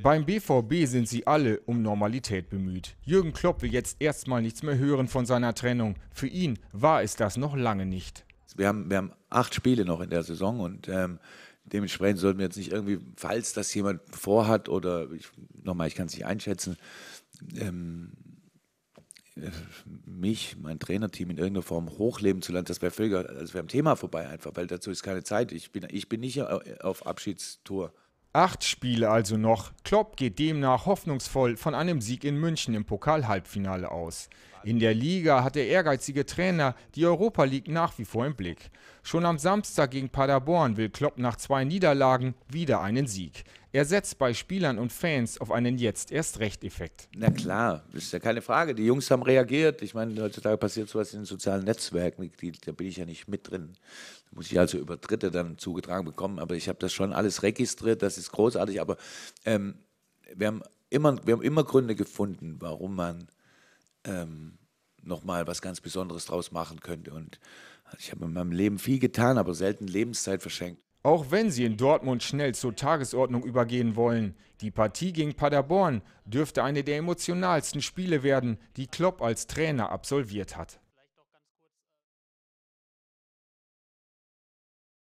Beim BVB sind sie alle um Normalität bemüht. Jürgen Klopp will jetzt erstmal nichts mehr hören von seiner Trennung. Für ihn war es das noch lange nicht. Wir haben, wir haben acht Spiele noch in der Saison und ähm, dementsprechend sollten wir jetzt nicht irgendwie, falls das jemand vorhat oder nochmal, ich kann es nicht einschätzen, ähm, mich, mein Trainerteam in irgendeiner Form hochleben zu lassen, das wäre völlig, das wäre am Thema vorbei einfach, weil dazu ist keine Zeit. Ich bin, ich bin nicht äh, auf Abschiedstour. Acht Spiele also noch. Klopp geht demnach hoffnungsvoll von einem Sieg in München im Pokal-Halbfinale aus. In der Liga hat der ehrgeizige Trainer die Europa League nach wie vor im Blick. Schon am Samstag gegen Paderborn will Klopp nach zwei Niederlagen wieder einen Sieg. Er setzt bei Spielern und Fans auf einen jetzt erst Recht-Effekt. Na klar, ist ja keine Frage. Die Jungs haben reagiert. Ich meine, heutzutage passiert sowas in den sozialen Netzwerken. Die, da bin ich ja nicht mit drin. Da muss ich also über Dritte dann zugetragen bekommen. Aber ich habe das schon alles registriert. Das ist großartig. Aber ähm, wir, haben immer, wir haben immer Gründe gefunden, warum man ähm, nochmal was ganz Besonderes draus machen könnte. Und ich habe in meinem Leben viel getan, aber selten Lebenszeit verschenkt. Auch wenn sie in Dortmund schnell zur Tagesordnung übergehen wollen, die Partie gegen Paderborn dürfte eine der emotionalsten Spiele werden, die Klopp als Trainer absolviert hat.